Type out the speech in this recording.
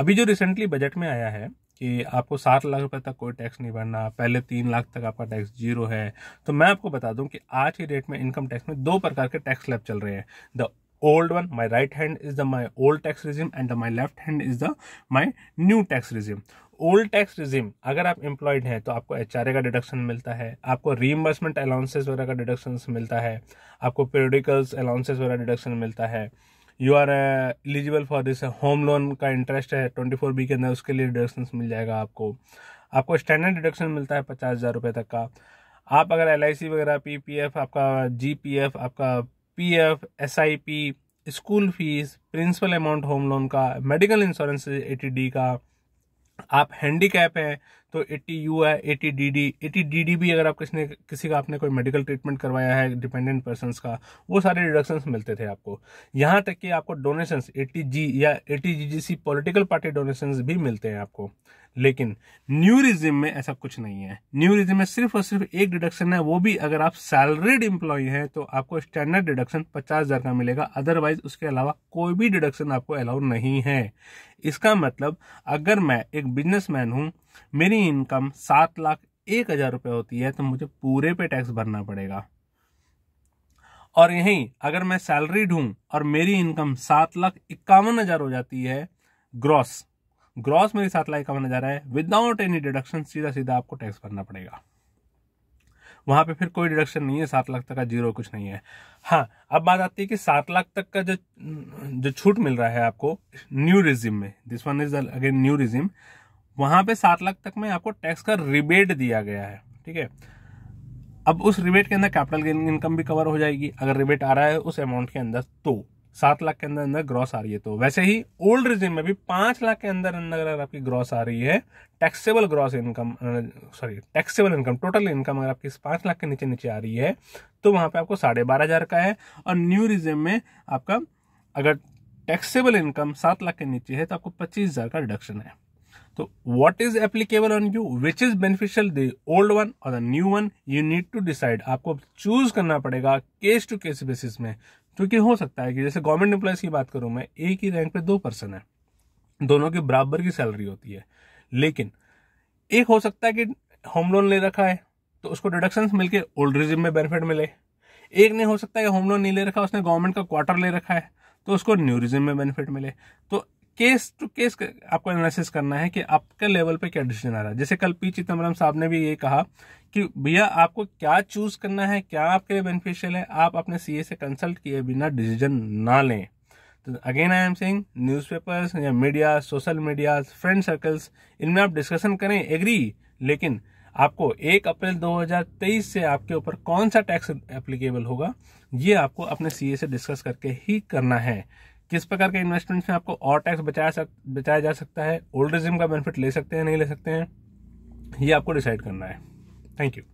अभी जो recently budget में आया है कि आपको सात लाख रुपए तक कोई टैक्स नहीं भरना पहले तीन लाख तक आपका टैक्स जीरो है तो मैं आपको बता दूं कि आज की डेट में इनकम टैक्स में दो प्रकार के टैक्स लैब चल रहे हैं the old one my right hand is the my old tax regime and the my left hand is the my new tax regime old tax regime अगर आप एम्प्लॉयड हैं तो आपको एच का डिडक्शन मिलता है आपको रीइम्बर्समेंट अलाउंसेस वगैरह का डिडक्शन मिलता है आपको पेरिडिकल्स अलाउंसेस वगैरह डिडक्शन मिलता है you are eligible for this home loan का इंटरेस्ट है ट्वेंटी फोर बी के अंदर उसके लिए डिडक्शन मिल जाएगा आपको आपको स्टैंडर्ड डिडक्शन मिलता है पचास हज़ार रुपये तक का आप अगर एल आई सी वगैरह पी पी एफ आपका जी पी एफ आपका P F S I P school fees principal amount home loan का medical insurance eighty D का आप हैंडी कैप हैं तो एटी यू है eighty D D eighty D D भी अगर आप किसी ने किसी का आपने कोई मेडिकल ट्रीटमेंट करवाया है डिपेंडेंट पर्सन का वो सारे डिडक्शंस मिलते थे आपको यहाँ तक कि आपको डोनेशंस एटी जी या T G G C political party donations भी मिलते हैं आपको लेकिन न्यू में ऐसा कुछ नहीं है न्यू में सिर्फ और सिर्फ एक डिडक्शन है वो भी अगर आप सैलरीड एम्प्लॉय हैं तो आपको स्टैंडर्ड डिडक्शन पचास हज़ार का मिलेगा अदरवाइज उसके अलावा कोई भी डिडक्शन आपको अलाउ नहीं है इसका मतलब अगर मैं एक बिजनेसमैन हूँ मेरी इनकम सात लाख एक हजार रुपये होती है तो मुझे पूरे पे टैक्स भरना पड़ेगा और यहीं अगर मैं सैलरीड हूँ और मेरी इनकम सात लाख इक्यावन हजार हो जाती है ग्रॉस ग्रॉस मेरी सात लाख इक्यावन हजार है विदाउट एनी डिडक्शन सीधा सीधा आपको टैक्स भरना पड़ेगा वहां पे फिर कोई डिडक्शन नहीं है सात लाख तक का जीरो कुछ नहीं है हाँ अब बात आती है कि सात लाख तक का जो जो छूट मिल रहा है आपको न्यू रिजिम में this one is again new regime वहां पे सात लाख तक में आपको टैक्स का रिबेट दिया गया है ठीक है अब उस रिबेट के अंदर कैपिटल गेन इनकम भी कवर हो जाएगी अगर रिबेट आ रहा है उस अमाउंट के अंदर तो सात लाख के अंदर अंदर ग्रॉस आ रही है तो वैसे ही ओल्ड रिजिम में भी पांच लाख के अंदर अंदर अगर आपकी ग्रॉस आ रही है taxable gross income sorry taxable income total income अगर आपकी पांच लाख के नीचे नीचे आ रही है तो वहां पे आपको साढ़े बारह हजार का है और न्यू रिजिम में आपका अगर टैक्सेबल इनकम सात लाख के नीचे है तो आपको पच्चीस हजार का डिडक्शन है तो what is applicable on you which is beneficial the old one और the new one you need to decide आपको चूज करना पड़ेगा केस टू केस बेसिस में क्योंकि हो सकता है कि जैसे गवर्नमेंट एम्प्लॉयज की बात करूं मैं एक ही रैंक पे दो पर्सन है दोनों के बराबर की सैलरी होती है लेकिन एक हो सकता है कि होम लोन ले रखा है तो उसको डिडक्शन मिलकर ओल्ड रिजिम में बेनिफिट मिले एक ने हो सकता है होम लोन नहीं ले रखा उसने गवर्नमेंट का क्वार्टर ले रखा है तो उसको न्यू रिजिम में बेनिफिट मिले तो केस टू केस आपको एनालिसिस करना है कि आपके लेवल पे क्या डिसीजन आ रहा है जैसे कल पी चिदम्बरम साहब ने भी ये कहा कि भैया आपको क्या चूज करना है क्या आपके लिए बेनिफिशियल है आप अपने सीए से कंसल्ट किए बिना डिसीजन ना लें तो again I am saying newspapers या media social media friend circles इनमें आप डिस्कशन करें एग्री लेकिन आपको एक अप्रैल 2023 से आपके ऊपर कौन सा टैक्स एप्लीकेबल होगा ये आपको अपने सीए से डिस्कस करके ही करना है किस प्रकार के इन्वेस्टमेंट्स में आपको और टैक्स बचाया सक बचाया जा सकता है ओल्ड रिज्म का बेनिफिट ले सकते हैं नहीं ले सकते हैं ये आपको डिसाइड करना है थैंक यू